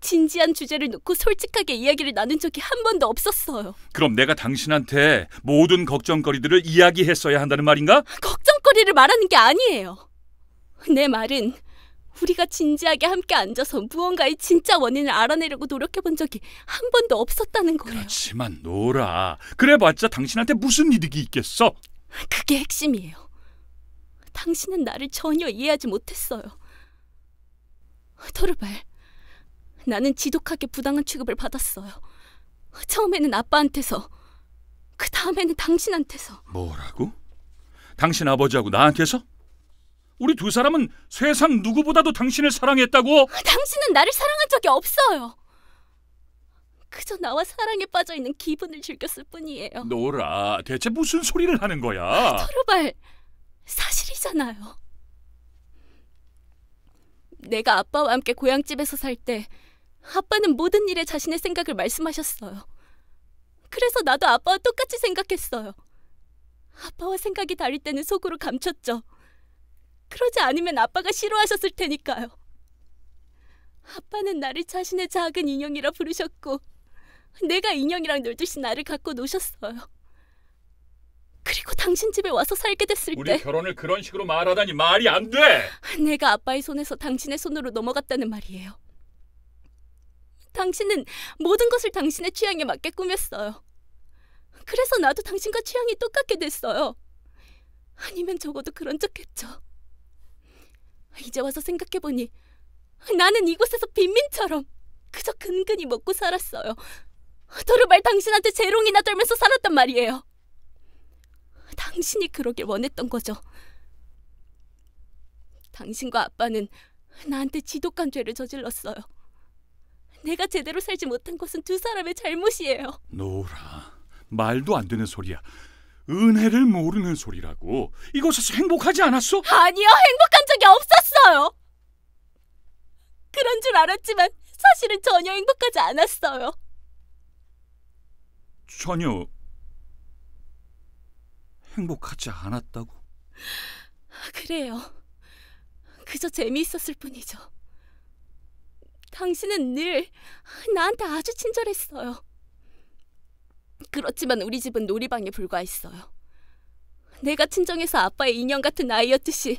진지한 주제를 놓고 솔직하게 이야기를 나눈 적이 한 번도 없었어요. 그럼 내가 당신한테 모든 걱정거리들을 이야기했어야 한다는 말인가? 걱정 우거리를 말하는 게 아니에요. 내 말은 우리가 진지하게 함께 앉아서 무언가의 진짜 원인을 알아내려고 노력해본 적이 한 번도 없었다는 거예요. 그렇지만 노라. 그래봤자 당신한테 무슨 이득이 있겠어? 그게 핵심이에요. 당신은 나를 전혀 이해하지 못했어요. 토르발, 나는 지독하게 부당한 취급을 받았어요. 처음에는 아빠한테서, 그 다음에는 당신한테서. 뭐라고? 당신 아버지하고 나한테서? 우리 두 사람은 세상 누구보다도 당신을 사랑했다고? 아, 당신은 나를 사랑한 적이 없어요. 그저 나와 사랑에 빠져 있는 기분을 즐겼을 뿐이에요. 노라, 대체 무슨 소리를 하는 거야? 서로발 사실이잖아요. 내가 아빠와 함께 고향집에서 살 때 아빠는 모든 일에 자신의 생각을 말씀하셨어요. 그래서 나도 아빠와 똑같이 생각했어요. 아빠와 생각이 다를 때는 속으로 감췄죠. 그러지 않으면 아빠가 싫어하셨을 테니까요. 아빠는 나를 자신의 작은 인형이라 부르셨고 내가 인형이랑 놀듯이 나를 갖고 노셨어요. 그리고 당신 집에 와서 살게 됐을 우리 때 우리 결혼을 그런 식으로 말하다니 말이 안 돼. 내가 아빠의 손에서 당신의 손으로 넘어갔다는 말이에요. 당신은 모든 것을 당신의 취향에 맞게 꾸몄어요. 그래서 나도 당신과 취향이 똑같게 됐어요. 아니면 적어도 그런 척했죠. 이제 와서 생각해보니 나는 이곳에서 빈민처럼 그저 근근히 먹고 살았어요. 도르발 당신한테 재롱이나 떨면서 살았단 말이에요. 당신이 그러길 원했던 거죠. 당신과 아빠는 나한테 지독한 죄를 저질렀어요. 내가 제대로 살지 못한 것은 두 사람의 잘못이에요. 노라. 말도 안 되는 소리야. 은혜를 모르는 소리라고. 이곳에서 행복하지 않았어? 아니요, 행복한 적이 없었어요. 그런 줄 알았지만 사실은 전혀 행복하지 않았어요. 전혀 행복하지 않았다고? 그래요. 그저 재미있었을 뿐이죠. 당신은 늘 나한테 아주 친절했어요. 그렇지만 우리 집은 놀이방에 불과했어요. 내가 친정에서 아빠의 인형 같은 아이였듯이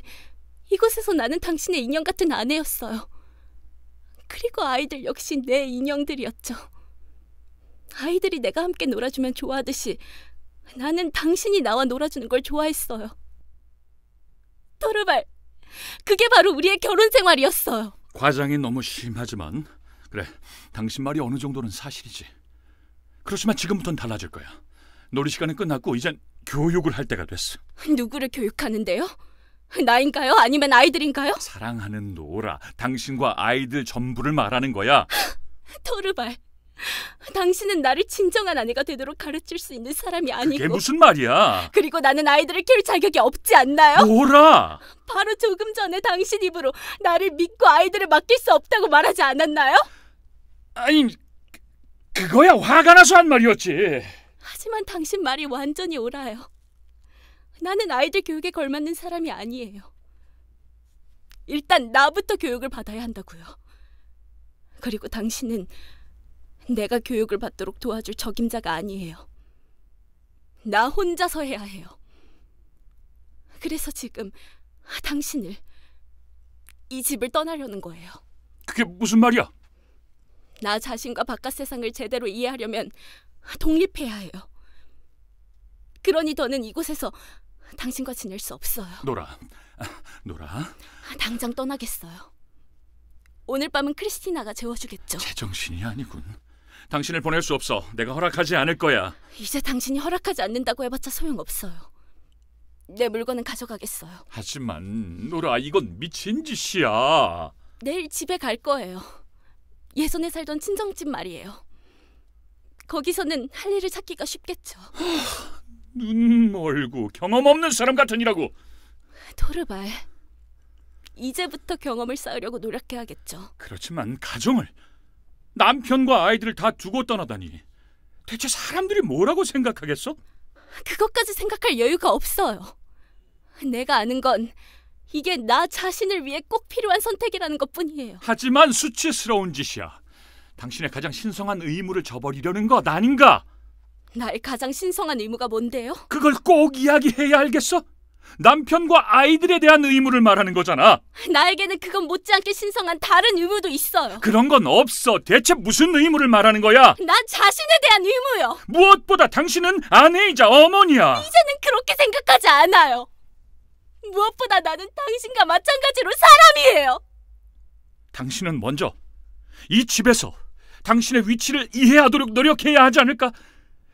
이곳에서 나는 당신의 인형 같은 아내였어요. 그리고 아이들 역시 내 인형들이었죠. 아이들이 내가 함께 놀아주면 좋아하듯이 나는 당신이 나와 놀아주는 걸 좋아했어요. 토르발, 그게 바로 우리의 결혼 생활이었어요. 과장이 너무 심하지만 그래, 당신 말이 어느 정도는 사실이지. 그렇지만 지금부터는 달라질 거야. 놀이 시간은 끝났고 이젠 교육을 할 때가 됐어. 누구를 교육하는데요? 나인가요? 아니면 아이들인가요? 사랑하는 노라, 당신과 아이들 전부를 말하는 거야. 토르발, 당신은 나를 진정한 아내가 되도록 가르칠 수 있는 사람이 아니고. 그게 무슨 말이야? 그리고 나는 아이들을 키울 자격이 없지 않나요? 노라. 바로 조금 전에 당신 입으로 나를 믿고 아이들을 맡길 수 없다고 말하지 않았나요? 아니 그거야 화가 나서 한 말이었지. 하지만 당신 말이 완전히 옳아요. 나는 아이들 교육에 걸맞는 사람이 아니에요. 일단 나부터 교육을 받아야 한다고요. 그리고 당신은 내가 교육을 받도록 도와줄 적임자가 아니에요. 나 혼자서 해야 해요. 그래서 지금 당신을 이 집을 떠나려는 거예요. 그게 무슨 말이야? 나 자신과 바깥 세상을 제대로 이해하려면 독립해야 해요. 그러니 더는 이곳에서 당신과 지낼 수 없어요. 노라, 노라. 당장 떠나겠어요. 오늘 밤은 크리스티나가 재워주겠죠. 제정신이 아니군. 당신을 보낼 수 없어. 내가 허락하지 않을 거야. 이제 당신이 허락하지 않는다고 해봤자 소용없어요. 내 물건은 가져가겠어요. 하지만 노라, 이건 미친 짓이야. 내일 집에 갈 거예요. 예전에 살던 친정집 말이에요. 거기서는 할 일을 찾기가 쉽겠죠. 눈 멀고 경험 없는 사람 같으니라고. 토르발. 이제부터 경험을 쌓으려고 노력해야겠죠. 그렇지만 가정을 남편과 아이들을 다 두고 떠나다니 대체 사람들이 뭐라고 생각하겠어? 그것까지 생각할 여유가 없어요. 내가 아는 건 이게 나 자신을 위해 꼭 필요한 선택이라는 것 뿐이에요. 하지만 수치스러운 짓이야. 당신의 가장 신성한 의무를 저버리려는 것 아닌가? 나의 가장 신성한 의무가 뭔데요? 그걸 꼭 이야기해야 알겠어? 남편과 아이들에 대한 의무를 말하는 거잖아. 나에게는 그건 못지않게 신성한 다른 의무도 있어요. 그런 건 없어. 대체 무슨 의무를 말하는 거야? 난 자신에 대한 의무요. 무엇보다 당신은 아내이자 어머니야. 이제는 그렇게 생각하지 않아요. 무엇보다 나는 당신과 마찬가지로 사람이에요. 당신은 먼저 이 집에서 당신의 위치를 이해하도록 노력해야 하지 않을까?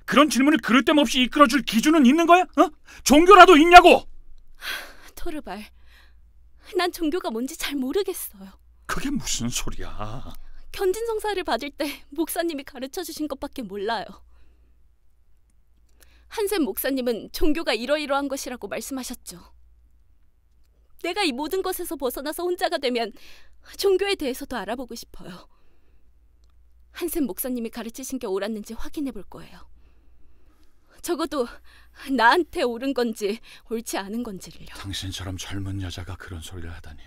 그런 질문을 그럴데없이 이끌어줄 기준은 있는 거야? 어? 종교라도 있냐고? 토르발, 난 종교가 뭔지 잘 모르겠어요. 그게 무슨 소리야? 견진 성사를 받을 때 목사님이 가르쳐 주신 것밖에 몰라요. 한샘 목사님은 종교가 이러이러한 것이라고 말씀하셨죠. 내가 이 모든 것에서 벗어나서 혼자가 되면 종교에 대해서 더 알아보고 싶어요. 한샘 목사님이 가르치신 게 옳았는지 확인해 볼 거예요. 적어도 나한테 옳은 건지 옳지 않은 건지를요. 당신처럼 젊은 여자가 그런 소리를 하다니.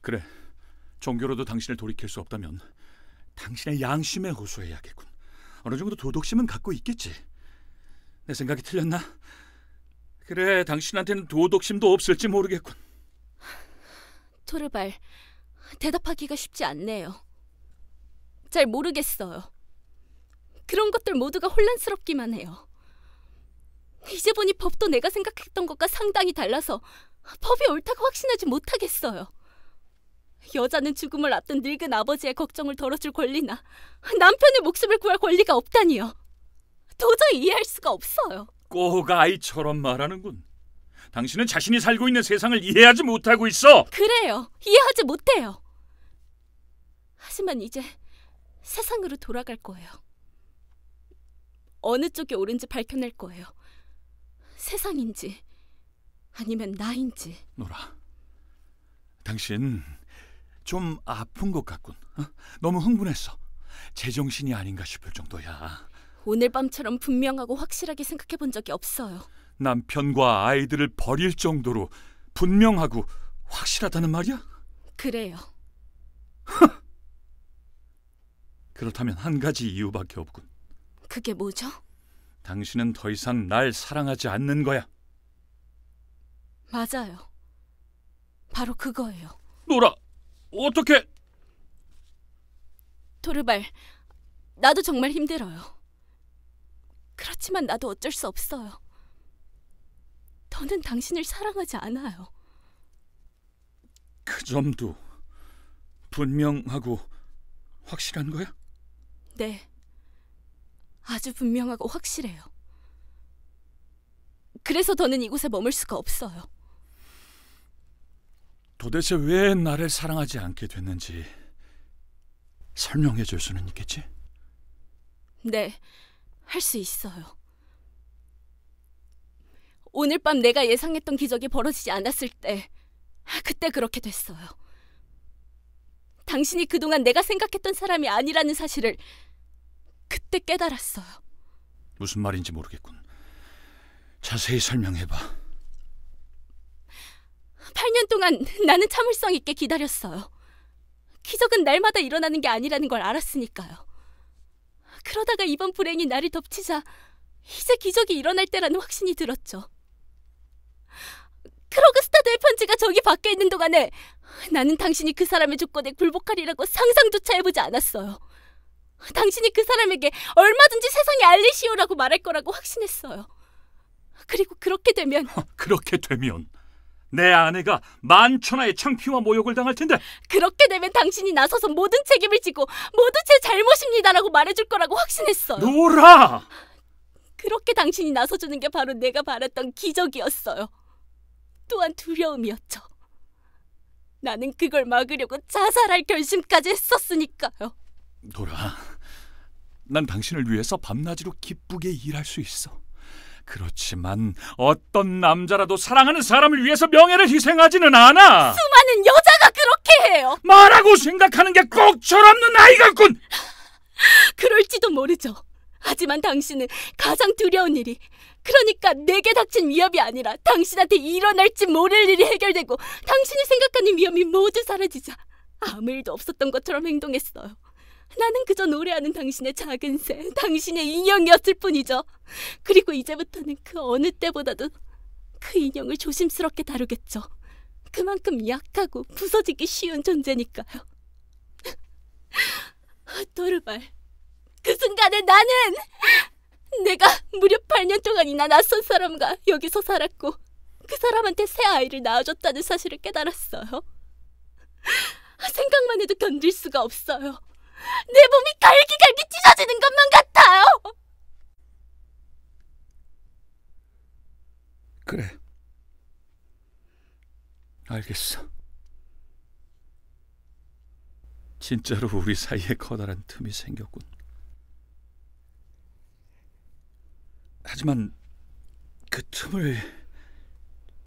그래, 종교로도 당신을 돌이킬 수 없다면 당신의 양심에 호소해야겠군. 어느 정도 도덕심은 갖고 있겠지. 내 생각이 틀렸나? 그래, 당신한테는 도덕심도 없을지 모르겠군. 토르발, 대답하기가 쉽지 않네요. 잘 모르겠어요. 그런 것들 모두가 혼란스럽기만 해요. 이제 보니 법도 내가 생각했던 것과 상당히 달라서 법이 옳다고 확신하지 못하겠어요. 여자는 죽음을 앞둔 늙은 아버지의 걱정을 덜어줄 권리나 남편의 목숨을 구할 권리가 없다니요. 도저히 이해할 수가 없어요. 꼭 아이처럼 말하는군. 당신은 자신이 살고 있는 세상을 이해하지 못하고 있어. 그래요. 이해하지 못해요. 하지만 이제 세상으로 돌아갈 거예요. 어느 쪽이 옳은지 밝혀낼 거예요. 세상인지 아니면 나인지. 노라. 당신 좀 아픈 것 같군. 어? 너무 흥분했어. 제정신이 아닌가 싶을 정도야. 오늘 밤처럼 분명하고 확실하게 생각해 본 적이 없어요. 남편과 아이들을 버릴 정도로 분명하고 확실하다는 말이야? 그래요. 그렇다면 한 가지 이유밖에 없군. 그게 뭐죠? 당신은 더 이상 날 사랑하지 않는 거야. 맞아요. 바로 그거예요. 노라, 어떻게? 토르발, 나도 정말 힘들어요. 그렇지만 나도 어쩔 수 없어요. 더는 당신을 사랑하지 않아요. 그 점도 분명하고 확실한 거야? 네. 아주 분명하고 확실해요. 그래서 더는 이곳에 머물 수가 없어요. 도대체 왜 나를 사랑하지 않게 됐는지 설명해 줄 수는 있겠지? 네. 할수 있어요. 오늘 밤 내가 예상했던 기적이 벌어지지 않았을 때, 아, 그때 그렇게 됐어요. 당신이 그동안 내가 생각했던 사람이 아니라는 사실을 그때 깨달았어요. 무슨 말인지 모르겠군. 자세히 설명해봐. 8년 동안 나는 참을성 있게 기다렸어요. 기적은 날마다 일어나는 게 아니라는 걸 알았으니까요. 그러다가 이번 불행이 나를 덮치자 이제 기적이 일어날 때라는 확신이 들었죠. 크로그스타드 의 편지가 저기 밖에 있는 동안에 나는 당신이 그 사람의 조건에 굴복하리라고 상상조차 해보지 않았어요. 당신이 그 사람에게 얼마든지 세상에 알리시오라고 말할 거라고 확신했어요. 그리고 그렇게 되면 그렇게 되면 내 아내가 만천하의 창피와 모욕을 당할 텐데 그렇게 되면 당신이 나서서 모든 책임을 지고 모두 제 잘못입니다라고 말해줄 거라고 확신했어요 노라! 그렇게 당신이 나서주는 게 바로 내가 바랐던 기적이었어요 또한 두려움이었죠 나는 그걸 막으려고 자살할 결심까지 했었으니까요 노라, 난 당신을 위해서 밤낮으로 기쁘게 일할 수 있어 그렇지만 어떤 남자라도 사랑하는 사람을 위해서 명예를 희생하지는 않아. 수많은 여자가 그렇게 해요. 말하고 생각하는 게 꼭 철없는 아이가군. 그럴지도 모르죠. 하지만 당신은 가장 두려운 일이 그러니까 내게 닥친 위협이 아니라 당신한테 일어날지 모를 일이 해결되고 당신이 생각하는 위험이 모두 사라지자 아무 일도 없었던 것처럼 행동했어요. 나는 그저 노래하는 당신의 작은 새, 당신의 인형이었을 뿐이죠. 그리고 이제부터는 그 어느 때보다도 그 인형을 조심스럽게 다루겠죠. 그만큼 약하고 부서지기 쉬운 존재니까요. 아, 도르발, 그 순간에 나는 내가 무려 8년 동안이나 낯선 사람과 여기서 살았고 그 사람한테 새 아이를 낳아줬다는 사실을 깨달았어요. 아, 생각만 해도 견딜 수가 없어요. 내 몸이 갈기갈기 찢어지는 것만 같아요. 그래. 알겠어. 진짜로 우리 사이에 커다란 틈이 생겼군. 하지만 그 틈을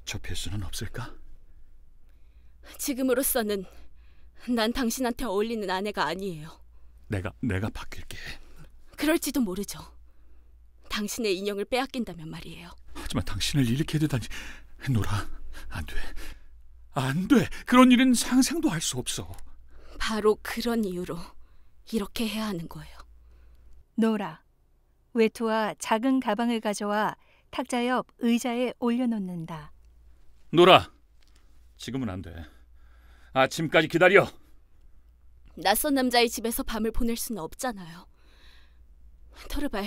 접힐 수는 없을까? 지금으로서는 난 당신한테 어울리는 아내가 아니에요. 내가 내가 바뀔게. 그럴지도 모르죠. 당신의 인형을 빼앗긴다면 말이에요. 하지만 당신을 이렇게 되다니 노라 안 돼. 안 돼. 그런 일은 상상도 할 수 없어. 바로 그런 이유로 이렇게 해야 하는 거예요. 노라 외투와 작은 가방을 가져와 탁자 옆 의자에 올려놓는다. 노라 지금은 안 돼. 아침까지 기다려. 낯선 남자의 집에서 밤을 보낼 수는 없잖아요. 토르발,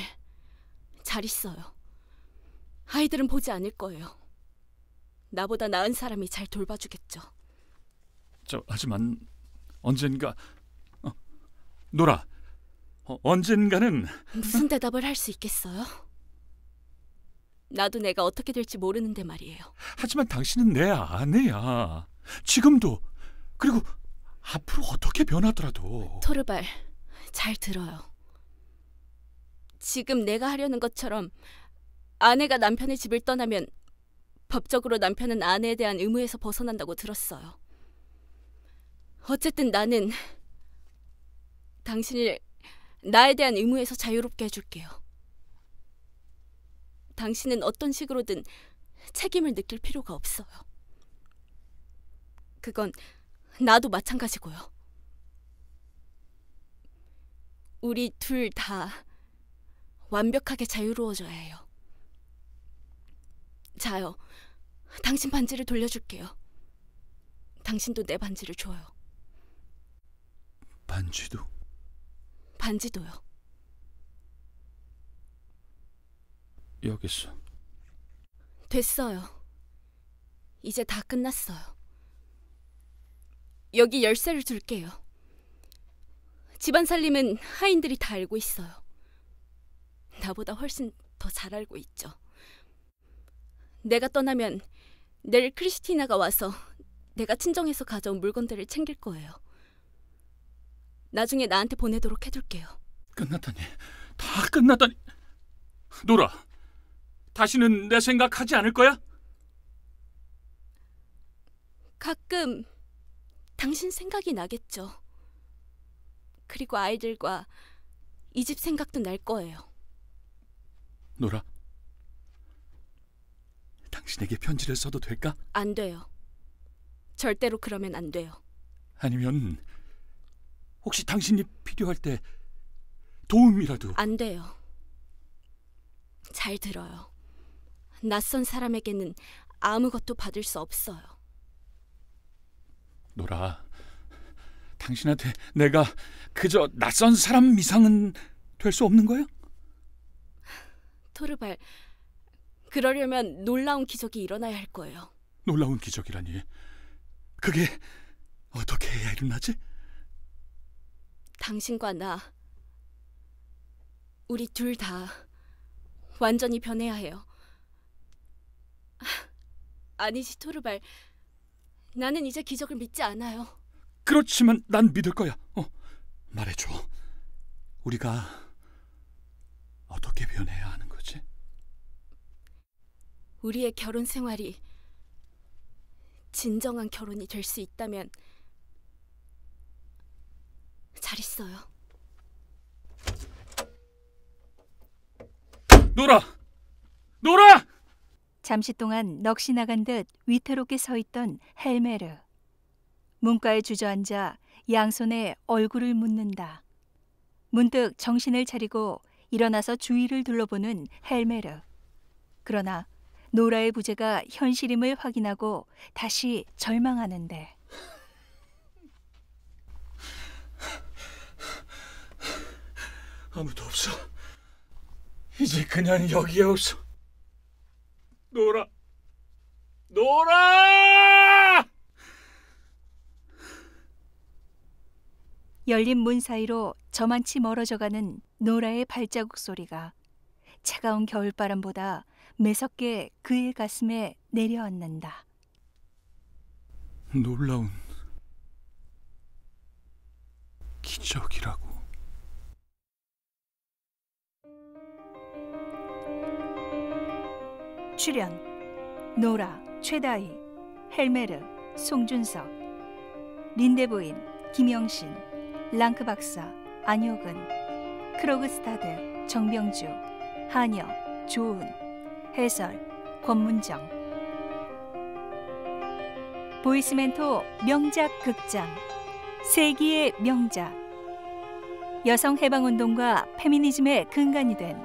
잘 있어요. 아이들은 보지 않을 거예요. 나보다 나은 사람이 잘 돌봐주겠죠. 저 하지만 언젠가 어, 노라 어, 언젠가는 무슨 대답을 할 수 있겠어요? 나도 내가 어떻게 될지 모르는데 말이에요. 하지만 당신은 내 아내야. 지금도 그리고 앞으로 어떻게 변하더라도 토르발 잘 들어요. 지금 내가 하려는 것처럼 아내가 남편의 집을 떠나면 법적으로 남편은 아내에 대한 의무에서 벗어난다고 들었어요. 어쨌든 나는 당신을 나에 대한 의무에서 자유롭게 해줄게요. 당신은 어떤 식으로든 책임을 느낄 필요가 없어요. 그건 나도 마찬가지고요. 우리 둘 다 완벽하게 자유로워져야 해요. 자요. 당신 반지를 돌려줄게요. 당신도 내 반지를 줘요. 반지도? 반지도요. 여기 있어. 됐어요. 이제 다 끝났어요. 여기 열쇠를 둘게요. 집안 살림은 하인들이 다 알고 있어요. 나보다 훨씬 더 잘 알고 있죠. 내가 떠나면 내일 크리스티나가 와서 내가 친정에서 가져온 물건들을 챙길 거예요. 나중에 나한테 보내도록 해둘게요. 끝났다니, 다 끝났다니. 노라, 다시는 내 생각하지 않을 거야? 가끔 당신 생각이 나겠죠. 그리고 아이들과 이 집 생각도 날 거예요. 노라, 당신에게 편지를 써도 될까? 안 돼요. 절대로 그러면 안 돼요. 아니면 혹시 당신이 필요할 때 도움이라도 안 돼요. 잘 들어요. 낯선 사람에게는 아무것도 받을 수 없어요. 노라, 당신한테 내가 그저 낯선 사람 이상은될 수 없는 거야? 토르발, 그러려면 놀라운 기적이 일어나야 할 거예요. 놀라운 기적이라니. 그게 어떻게 해야 일어나지? 당신과 나, 우리 둘 다 완전히 변해야 해요. 아, 아니지, 토르발. 나는 이제 기적을 믿지 않아요. 그렇지만 난 믿을 거야. 어, 말해줘. 우리가 어떻게 변해야 하는 거지? 우리의 결혼 생활이 진정한 결혼이 될 수 있다면 잘 있어요. 노라! 노라! 잠시 동안 넋이 나간 듯 위태롭게 서 있던 헬메르. 문가에 주저앉아 양손에 얼굴을 묻는다. 문득 정신을 차리고 일어나서 주위를 둘러보는 헬메르. 그러나 노라의 부재가 현실임을 확인하고 다시 절망하는데. 아무도 없어. 이제 그냥 여기에 없어. 노라 노라 열린 문 사이로 저만치 멀어져가는 노라의 발자국 소리가 차가운 겨울바람보다 매섭게 그의 가슴에 내려앉는다. 놀라운 기적이라고. 출연 노라, 최다희, 헬메르, 송준석 린데부인 김영신, 랑크 박사, 안효근 크로그스타드, 정병주, 한여, 조은, 해설, 권문정 보이스멘토 명작 극장 세기의 명작 여성 해방운동과 페미니즘의 근간이 된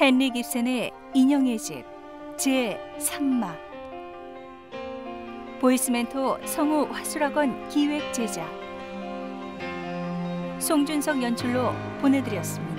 헨리 깁슨의 인형의 집 제3막 보이스멘토 성우 화술학원 기획 제작 송준석 연출로 보내드렸습니다.